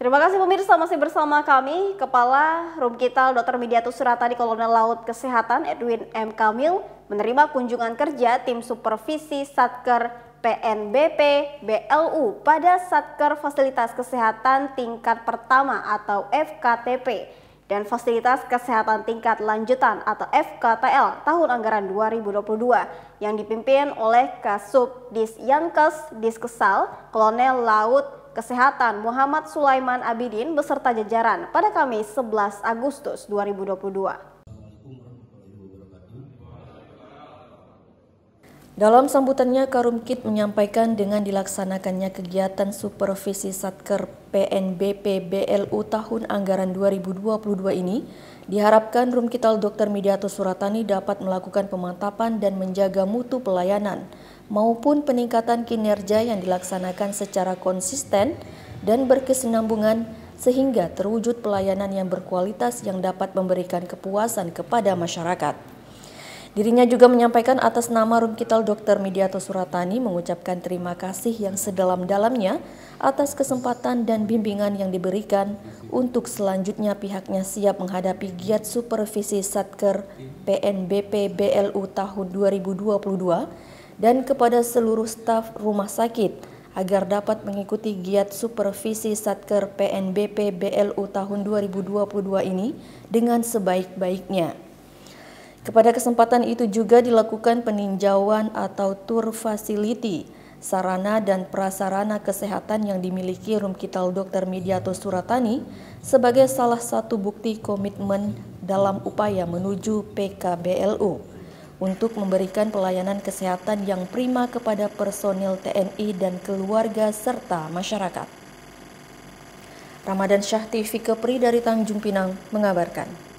Terima kasih pemirsa masih bersama kami Kepala Rumkital Dr. Mediatus Surata di Kolonel Laut Kesehatan Edwin M. Kamil menerima kunjungan kerja tim supervisi Satker PNBP BLU pada Satker Fasilitas Kesehatan Tingkat Pertama atau FKTP dan Fasilitas Kesehatan Tingkat Lanjutan atau FKTL tahun anggaran 2022 yang dipimpin oleh Kasub Disyankes Diskesal Kolonel Laut Kesehatan Muhammad Sulaiman Abidin beserta jajaran pada Kamis 11 Agustus 2022. Dalam sambutannya, Karumkit menyampaikan dengan dilaksanakannya kegiatan supervisi Satker PNBP BLU tahun anggaran 2022 ini, diharapkan Rumkital Dr. Midiato Suratani dapat melakukan pemantapan dan menjaga mutu pelayanan maupun peningkatan kinerja yang dilaksanakan secara konsisten dan berkesinambungan sehingga terwujud pelayanan yang berkualitas yang dapat memberikan kepuasan kepada masyarakat. Dirinya juga menyampaikan atas nama Rumkital Dr. Mediato Suratani mengucapkan terima kasih yang sedalam-dalamnya atas kesempatan dan bimbingan yang diberikan untuk selanjutnya pihaknya siap menghadapi giat supervisi Satker PNBP BLU tahun 2022 dan kepada seluruh staf rumah sakit agar dapat mengikuti giat supervisi Satker PNBP BLU tahun 2022 ini dengan sebaik-baiknya. Kepada kesempatan itu juga dilakukan peninjauan atau tour facility, sarana dan prasarana kesehatan yang dimiliki Rumkital Dr. Mediato Suratani sebagai salah satu bukti komitmen dalam upaya menuju PKBLU untuk memberikan pelayanan kesehatan yang prima kepada personil TNI dan keluarga serta masyarakat. Ramadan Syahti Kepri dari Tanjung Pinang mengabarkan.